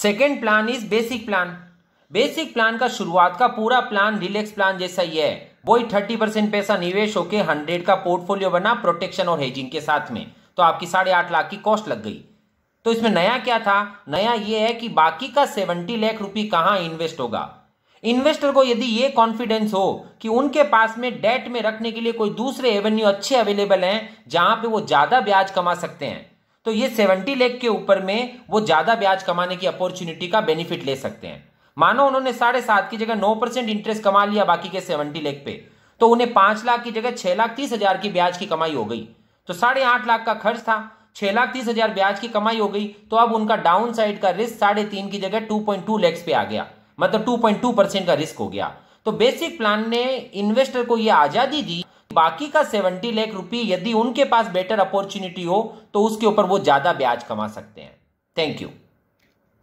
second plan is basic plan basic plan का शुरुआत का पूरा प्लान रिलैक्स प्लान जैसा ही है वही थर्टी परसेंट पैसा निवेश होकर हंड्रेड का पोर्टफोलियो बना प्रोटेक्शन और हेजिंग के साथ में तो आपकी साढ़े आठ लाख की कॉस्ट लग गई तो इसमें नया क्या था नया ये है कि बाकी का सेवेंटी लाख रुपये कहाँ इन्वेस्ट होगा इन्वेस्टर को यदि ये कॉन्फिडेंस हो कि उनके पास में डेट में रखने के लिए कोई दूसरे एवेन्यू अच्छे अवेलेबल हैं जहां पे वो ज्यादा ब्याज कमा सकते हैं तो ये सेवेंटी लेख के ऊपर में वो ज़्यादा ब्याज कमाने की अपॉर्चुनिटी का बेनिफिट ले सकते हैं मानो उन्होंने साढ़े सात की जगह नौ परसेंट इंटरेस्ट कमा लिया बाकी के सेवेंटी लेख पे तो उन्हें पांच लाख की जगह छह लाख तीस हजार की ब्याज की कमाई हो गई तो साढ़े आठ लाख का खर्च था छह लाख तीस हजार ब्याज की कमाई हो गई तो अब उनका डाउन साइड का रिस्क साढ़े तीन की जगह टू पॉइंट टू लैक्स पे आ गया मतलब टू पॉइंट टू परसेंट का रिस्क हो गया तो बेसिक प्लान ने इन्वेस्टर को यह आज़ादी दी बाकी का सेवेंटी लाख रुपये यदि उनके पास बेटर अपॉर्चुनिटी हो तो उसके ऊपर वो ज़्यादा ब्याज कमा सकते हैं थैंक यू